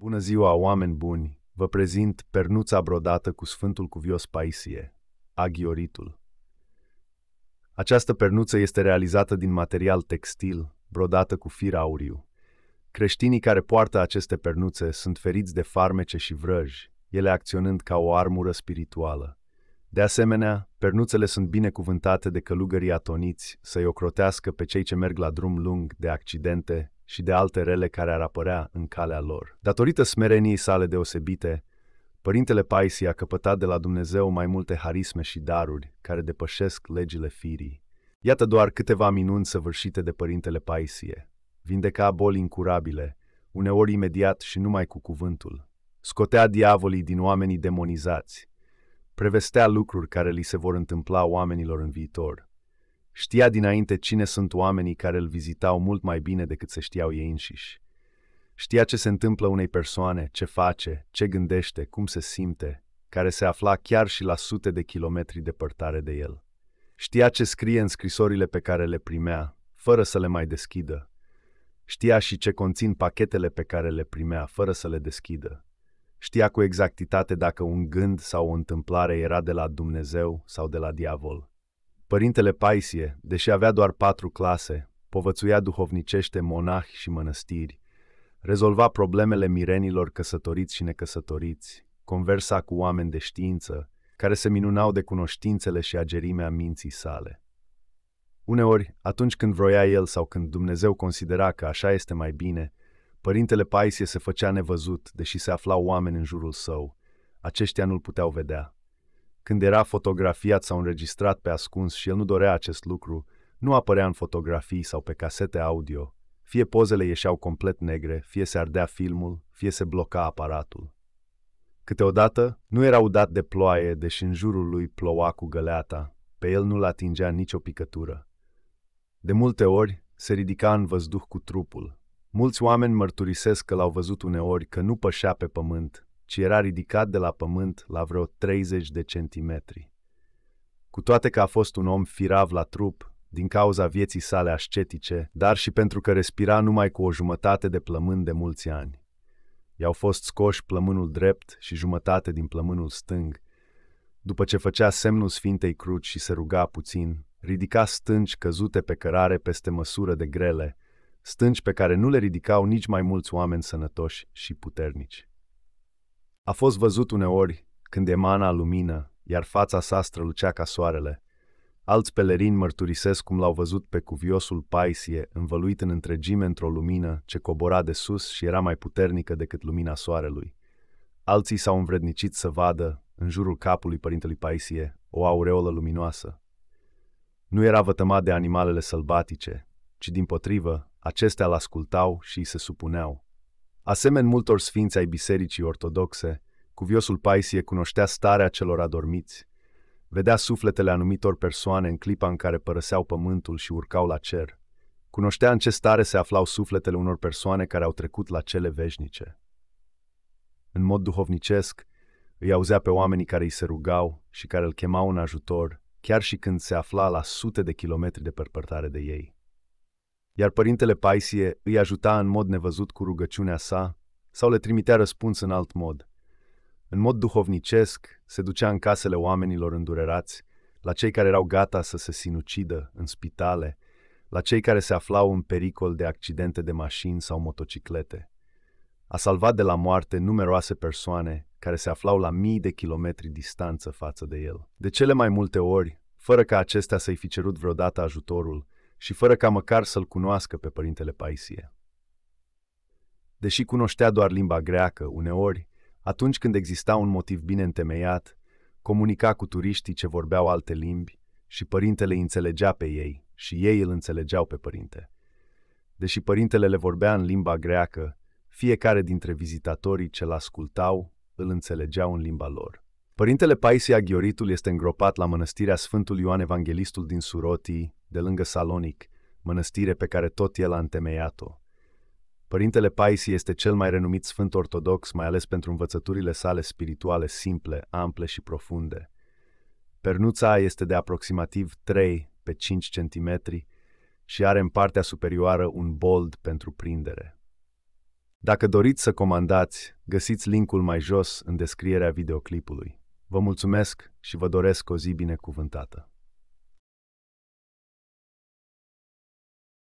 Bună ziua, oameni buni! Vă prezint pernuța brodată cu Sfântul Cuvios Paisie, aghioritul. Această pernuță este realizată din material textil, brodată cu fir auriu. Creștinii care poartă aceste pernuțe sunt feriți de farmece și vrăji, ele acționând ca o armură spirituală. De asemenea, pernuțele sunt binecuvântate de călugării atoniți să-i ocrotească pe cei ce merg la drum lung de accidente și de alte rele care ar apărea în calea lor. Datorită smereniei sale deosebite, Părintele Paisi a căpătat de la Dumnezeu mai multe harisme și daruri care depășesc legile firii. Iată doar câteva minuni săvârșite de Părintele Paisie. Vindeca boli incurabile, uneori imediat și numai cu cuvântul. Scotea diavolii din oamenii demonizați. Prevestea lucruri care li se vor întâmpla oamenilor în viitor. Știa dinainte cine sunt oamenii care îl vizitau mult mai bine decât se știau ei înșiși. Știa ce se întâmplă unei persoane, ce face, ce gândește, cum se simte, care se afla chiar și la sute de kilometri departare de el. Știa ce scrie în scrisorile pe care le primea, fără să le mai deschidă. Știa și ce conțin pachetele pe care le primea, fără să le deschidă. Știa cu exactitate dacă un gând sau o întâmplare era de la Dumnezeu sau de la diavol. Părintele Paisie, deși avea doar patru clase, povățuia duhovnicește monahi și mănăstiri, rezolva problemele mirenilor căsătoriți și necăsătoriți, conversa cu oameni de știință, care se minunau de cunoștințele și agerimea minții sale. Uneori, atunci când vroia el sau când Dumnezeu considera că așa este mai bine, părintele Paisie se făcea nevăzut, deși se aflau oameni în jurul său. Aceștia nu-l puteau vedea. Când era fotografiat sau înregistrat pe ascuns și el nu dorea acest lucru, nu apărea în fotografii sau pe casete audio. Fie pozele ieșeau complet negre, fie se ardea filmul, fie se bloca aparatul. Câteodată nu era udat de ploaie, deși în jurul lui ploua cu găleata, pe el nu-l atingea nicio picătură. De multe ori se ridica în văzduh cu trupul. Mulți oameni mărturisesc că l-au văzut uneori că nu pășea pe pământ, ci era ridicat de la pământ la vreo 30 de centimetri. Cu toate că a fost un om firav la trup, din cauza vieții sale ascetice, dar și pentru că respira numai cu o jumătate de plămân de mulți ani. I-au fost scoși plămânul drept și jumătate din plămânul stâng. După ce făcea semnul Sfintei Cruci și se ruga puțin, ridica stânci căzute pe cărare peste măsură de grele, stânci pe care nu le ridicau nici mai mulți oameni sănătoși și puternici. A fost văzut uneori când emana lumină, iar fața sa strălucea ca soarele. Alți pelerini mărturisesc cum l-au văzut pe cuviosul Paisie, învăluit în întregime într-o lumină ce cobora de sus și era mai puternică decât lumina soarelui. Alții s-au învrednicit să vadă, în jurul capului părintelui Paisie, o aureolă luminoasă. Nu era vătămat de animalele sălbatice, ci din potrivă, acestea l-ascultau și îi se supuneau. Asemen multor sfinți ai bisericii ortodoxe, cuviosul Paisie cunoștea starea celor adormiți, vedea sufletele anumitor persoane în clipa în care părăseau pământul și urcau la cer, cunoștea în ce stare se aflau sufletele unor persoane care au trecut la cele veșnice. În mod duhovnicesc, îi auzea pe oamenii care îi se rugau și care îl chemau în ajutor, chiar și când se afla la sute de kilometri de părpărtare de ei iar părintele Paisie îi ajuta în mod nevăzut cu rugăciunea sa sau le trimitea răspuns în alt mod. În mod duhovnicesc, se ducea în casele oamenilor îndurerați, la cei care erau gata să se sinucidă în spitale, la cei care se aflau în pericol de accidente de mașini sau motociclete. A salvat de la moarte numeroase persoane care se aflau la mii de kilometri distanță față de el. De cele mai multe ori, fără ca acestea să-i fi cerut vreodată ajutorul, și fără ca măcar să-l cunoască pe părintele Paisie. Deși cunoștea doar limba greacă, uneori, atunci când exista un motiv bine întemeiat, comunica cu turiștii ce vorbeau alte limbi și părintele îi înțelegea pe ei și ei îl înțelegeau pe părinte. Deși părintele le vorbea în limba greacă, fiecare dintre vizitatorii ce l-ascultau îl înțelegeau în limba lor. Părintele Paisia Ghioritul este îngropat la mănăstirea Sfântul Ioan Evanghelistul din Surotii, de lângă Salonic, mănăstire pe care tot el a întemeiat-o. Părintele Paisie este cel mai renumit sfânt ortodox, mai ales pentru învățăturile sale spirituale simple, ample și profunde. Pernuța este de aproximativ 3 pe 5 cm și are în partea superioară un bold pentru prindere. Dacă doriți să comandați, găsiți linkul mai jos în descrierea videoclipului. Vă mulțumesc și vă doresc o zi binecuvântată.